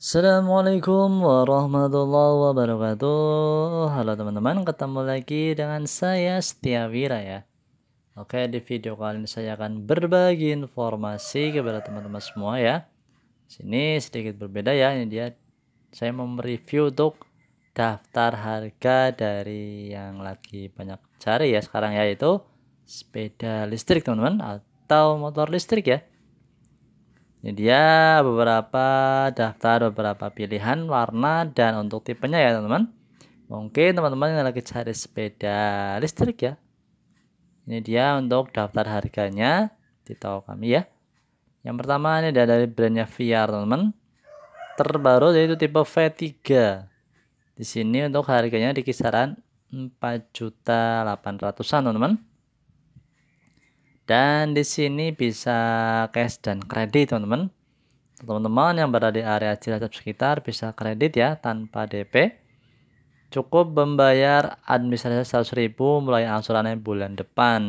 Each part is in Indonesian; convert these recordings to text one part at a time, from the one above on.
Assalamualaikum warahmatullahi wabarakatuh Halo teman-teman, ketemu lagi dengan saya Setia Wira ya Oke, di video kali ini saya akan berbagi informasi kepada teman-teman semua ya Sini sedikit berbeda ya, ini dia Saya mau mereview untuk daftar harga dari yang lagi banyak cari ya sekarang yaitu Sepeda listrik teman-teman atau motor listrik ya ini dia beberapa daftar beberapa pilihan warna dan untuk tipenya ya teman-teman. Mungkin teman-teman yang lagi cari sepeda listrik ya. Ini dia untuk daftar harganya di tahu kami ya. Yang pertama ini ada dari brandnya VR teman-teman. Terbaru yaitu tipe V3. Di sini untuk harganya di kisaran 4800 an teman-teman. Dan di sini bisa cash dan kredit, teman-teman. Teman-teman yang berada di area Cilacap sekitar bisa kredit ya tanpa DP. Cukup membayar administrasi 100.000 mulai angsurannya bulan depan.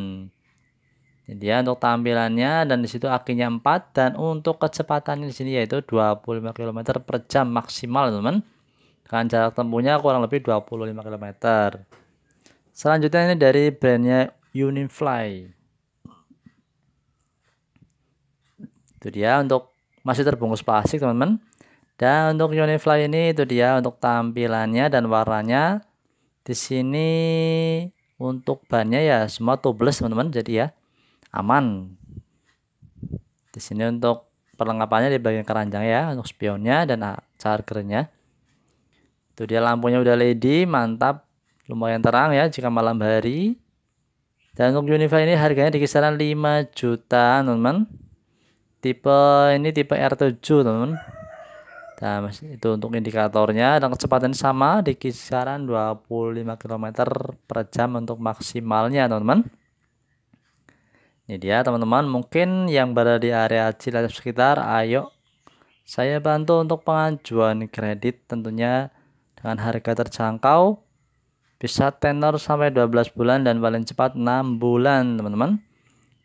Jadi ya untuk tampilannya dan di situ akinya 4 dan untuk kecepatannya di sini yaitu 25 km per jam maksimal, teman-teman. Dengan jarak tempuhnya kurang lebih 25 km. Selanjutnya ini dari brandnya Unifly. itu dia untuk masih terbungkus plastik teman-teman dan untuk Unifly ini itu dia untuk tampilannya dan warnanya di sini untuk bannya ya semua tubeless teman-teman jadi ya aman di sini untuk perlengkapannya di bagian keranjang ya untuk spionnya dan chargernya itu dia lampunya udah LED mantap lumayan terang ya jika malam hari dan untuk Unify ini harganya di kisaran 5 juta teman-teman tipe ini tipe R7 teman nah itu untuk indikatornya dan kecepatan sama di kisaran 25 km per jam untuk maksimalnya teman-teman ini dia teman-teman mungkin yang berada di area Cilacap sekitar ayo saya bantu untuk pengajuan kredit tentunya dengan harga terjangkau bisa tenor sampai 12 bulan dan paling cepat 6 bulan teman-teman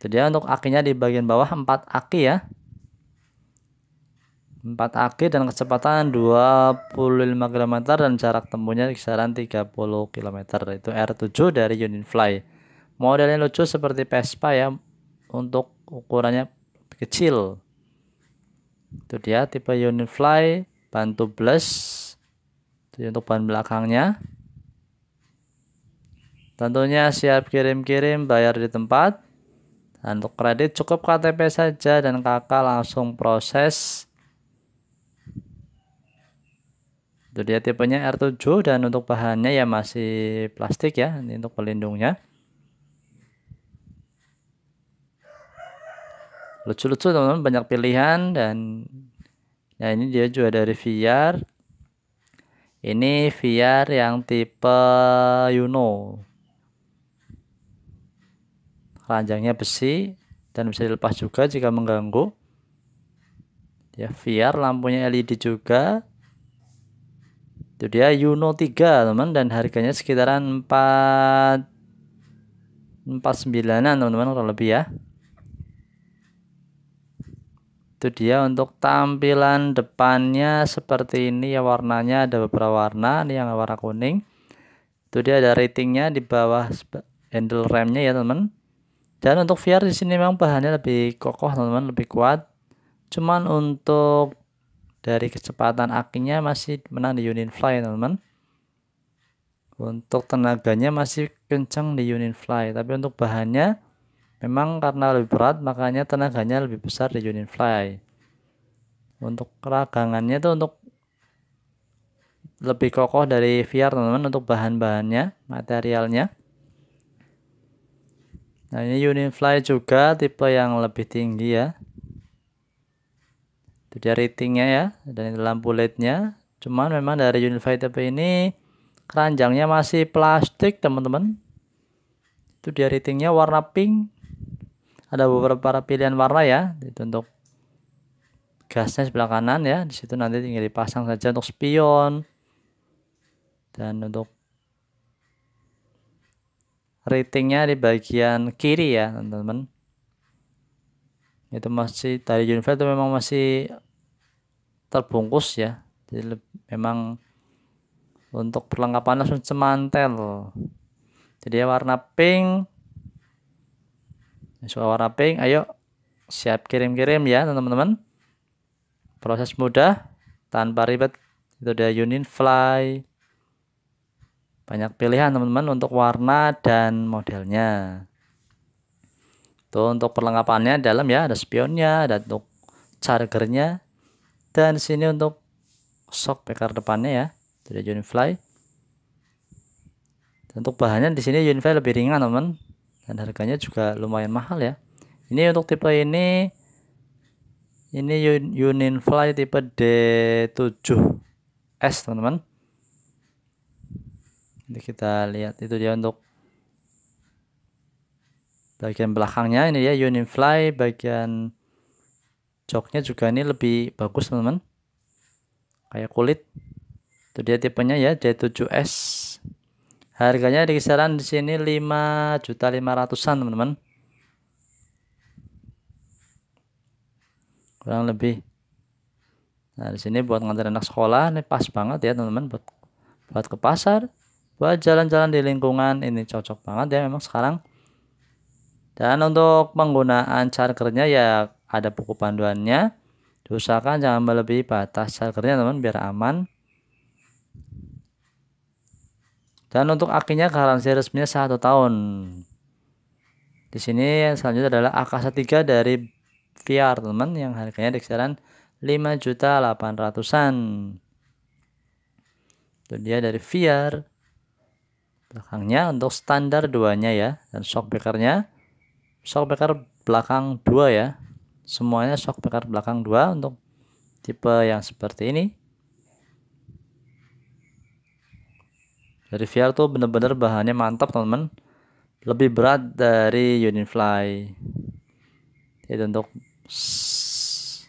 jadi untuk akinya di bagian bawah 4 aki ya 4 AG dan kecepatan 25 km dan jarak tempuhnya kisaran 30 km itu R7 dari fly modelnya lucu seperti Vespa ya untuk ukurannya kecil itu dia tipe Fly ban tubeless itu untuk ban belakangnya tentunya siap kirim-kirim bayar di tempat untuk kredit cukup KTP saja dan kakak langsung proses Jadi ya tipenya R7 dan untuk bahannya ya masih plastik ya ini untuk pelindungnya. Lucu-lucu teman-teman banyak pilihan dan ya ini dia juga dari VR. Ini VR yang tipe Yuno. Ranjangnya besi dan bisa dilepas juga jika mengganggu. Ya, VR lampunya LED juga itu dia Yuno 3 teman dan harganya sekitaran 4 49-an teman-teman kurang lebih ya itu dia untuk tampilan depannya seperti ini ya warnanya ada beberapa warna ini yang warna kuning itu dia ada ratingnya di bawah handle remnya ya teman teman dan untuk VR di sini memang bahannya lebih kokoh teman-teman lebih kuat cuman untuk dari kecepatan akinya masih menang di Unifly teman-teman untuk tenaganya masih kenceng di Unifly tapi untuk bahannya memang karena lebih berat makanya tenaganya lebih besar di Unifly untuk keragangannya itu untuk lebih kokoh dari VR teman-teman untuk bahan-bahannya materialnya nah ini Unifly juga tipe yang lebih tinggi ya itu dia ratingnya ya dan ini lampu lednya cuman memang dari Unified TP ini keranjangnya masih plastik teman-teman itu dia ratingnya warna pink ada beberapa pilihan warna ya itu untuk gasnya sebelah kanan ya di situ nanti tinggal dipasang saja untuk spion dan untuk ratingnya di bagian kiri ya teman-teman itu masih tadi Unify itu memang masih terbungkus ya jadi memang untuk perlengkapan langsung semantel jadi ya warna pink suara warna pink ayo siap kirim-kirim ya teman-teman proses mudah tanpa ribet itu ada Unin Fly banyak pilihan teman-teman untuk warna dan modelnya Tuh gitu. untuk perlengkapannya dalam ya ada spionnya, ada untuk chargernya dan sini untuk shock packer depannya ya. dari Unify. Unifly. Dan untuk bahannya di sini Unifly lebih ringan, teman. Dan harganya juga lumayan mahal ya. Ini untuk tipe ini ini Unifly tipe D7S, teman-teman. kita lihat itu dia untuk bagian belakangnya ini ya Unifly bagian joknya juga ini lebih bagus teman-teman kayak kulit itu dia tipenya ya j 7 s harganya di kisaran di sini 5 juta 500-an teman-teman kurang lebih nah di sini buat ngantar anak sekolah ini pas banget ya teman-teman buat buat ke pasar buat jalan-jalan di lingkungan ini cocok banget ya memang sekarang dan untuk penggunaan chargernya ya ada buku panduannya. Diusahakan jangan melebihi batas chargernya teman biar aman. Dan untuk akinya garansi resminya satu tahun. Di sini yang selanjutnya adalah Akasa 3 dari VR teman yang harganya di kisaran 5 juta 800-an. Itu dia dari VR. Belakangnya untuk standar duanya ya dan shockbreaker-nya shock breaker belakang dua ya semuanya shock breaker belakang dua untuk tipe yang seperti ini dari VR tuh bener-bener bahannya mantap teman-teman lebih berat dari Unifly itu untuk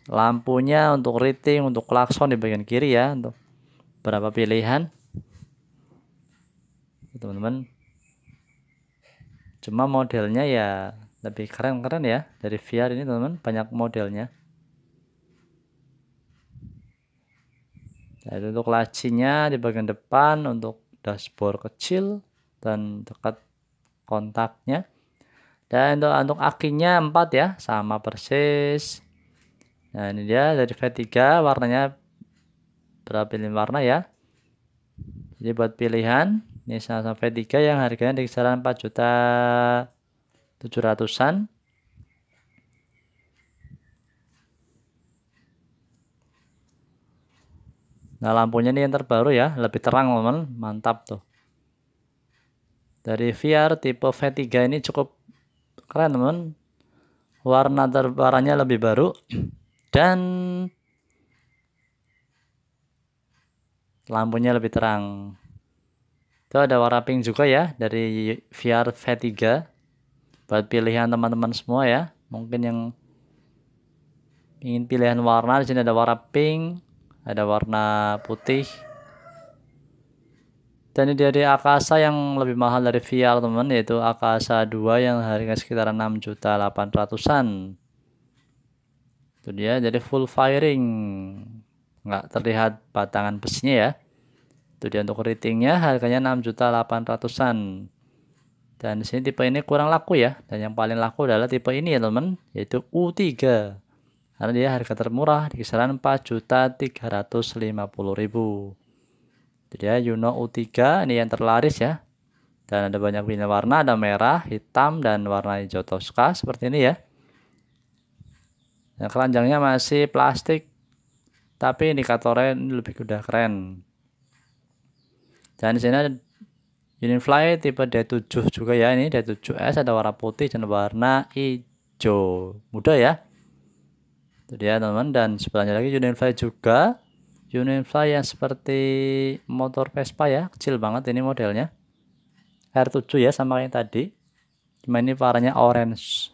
lampunya untuk rating untuk klakson di bagian kiri ya untuk berapa pilihan teman-teman cuma modelnya ya lebih keren-keren ya dari VR ini teman-teman banyak modelnya Jadi untuk lacinya di bagian depan untuk dashboard kecil dan dekat kontaknya. Dan untuk, untuk akinya empat ya, sama persis. Nah, ini dia dari V3 warnanya berapa pilihan warna ya. Jadi buat pilihan, ini sama, -sama V3 yang harganya di kisaran 4 juta 700-an Nah lampunya ini yang terbaru ya, lebih terang teman, mantap tuh. Dari VR tipe V3 ini cukup keren teman. Warna terbarunya lebih baru dan lampunya lebih terang. Itu ada warna pink juga ya dari VR V3 buat pilihan teman-teman semua ya mungkin yang ingin pilihan warna di sini ada warna pink ada warna putih dan ini dari Akasa yang lebih mahal dari VR teman yaitu Akasa 2 yang harganya sekitar 6 juta 800-an itu dia jadi full firing nggak terlihat batangan besinya ya itu dia untuk ratingnya harganya 6 juta 800-an dan di sini tipe ini kurang laku ya. Dan yang paling laku adalah tipe ini ya teman, yaitu U3. Karena dia harga termurah di kisaran 4.350.000. Jadi ya Yuno U3 ini yang terlaris ya. Dan ada banyak pilihan warna, ada merah, hitam, dan warna hijau toska seperti ini ya. yang keranjangnya masih plastik, tapi indikatornya ini lebih udah keren. Dan di sini ada Unifly tipe D7 juga ya ini D7S ada warna putih dan warna hijau mudah ya itu dia teman-teman dan sebelahnya lagi Unifly juga Unifly yang seperti motor Vespa ya kecil banget ini modelnya R7 ya sama yang tadi cuma ini warnanya orange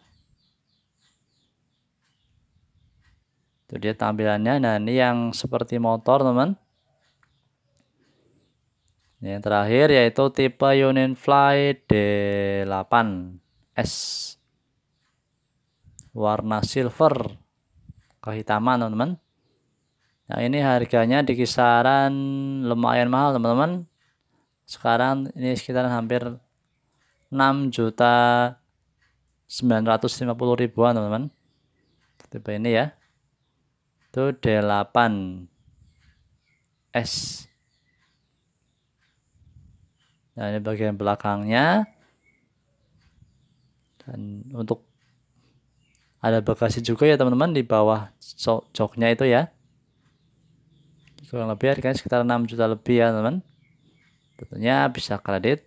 itu dia tampilannya nah ini yang seperti motor teman teman yang terakhir yaitu tipe fly D8S. Warna silver kehitaman, teman-teman. Nah, ini harganya di kisaran lumayan mahal, teman-teman. Sekarang ini sekitar hampir 6 juta 950 ribuan, teman-teman. Tipe ini ya. Itu D8 S. Nah, ini bagian belakangnya. Dan untuk ada bagasi juga ya teman-teman di bawah joknya itu ya. Kurang lebih harganya sekitar 6 juta lebih ya teman. teman Tentunya bisa kredit.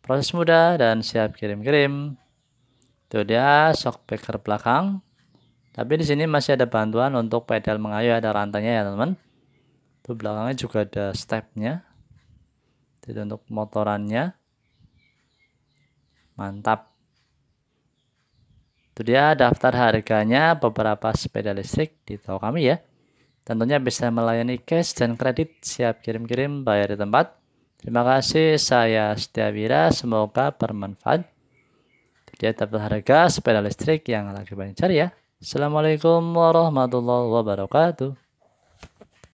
Proses mudah dan siap kirim-kirim. Itu dia shock breaker belakang. Tapi di sini masih ada bantuan untuk pedal mengayuh ada rantainya ya teman-teman. Itu belakangnya juga ada stepnya jadi untuk motorannya mantap itu dia daftar harganya beberapa sepeda listrik di toko kami ya tentunya bisa melayani cash dan kredit siap kirim-kirim bayar di tempat terima kasih saya Setiawira semoga bermanfaat itu dia daftar harga sepeda listrik yang lagi banyak cari ya Assalamualaikum warahmatullahi wabarakatuh